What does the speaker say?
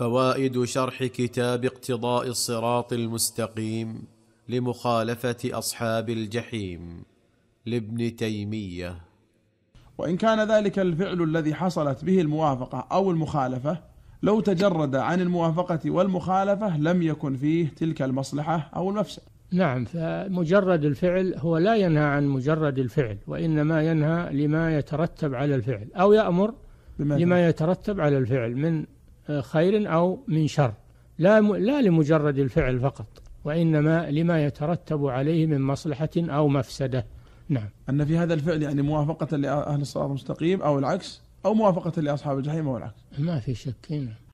فوائد شرح كتاب اقتضاء الصراط المستقيم لمخالفه اصحاب الجحيم لابن تيميه وان كان ذلك الفعل الذي حصلت به الموافقه او المخالفه لو تجرد عن الموافقه والمخالفه لم يكن فيه تلك المصلحه او المفسده نعم فمجرد الفعل هو لا ينهى عن مجرد الفعل وانما ينهى لما يترتب على الفعل او يامر لما يترتب على الفعل من خير أو من شر لا لا لمجرد الفعل فقط وإنما لما يترتب عليه من مصلحة أو مفسدة نعم أن في هذا الفعل يعني موافقة لأهل الصراط المستقيم أو العكس أو موافقة لأصحاب الجحيم أو العكس ما في شك نعم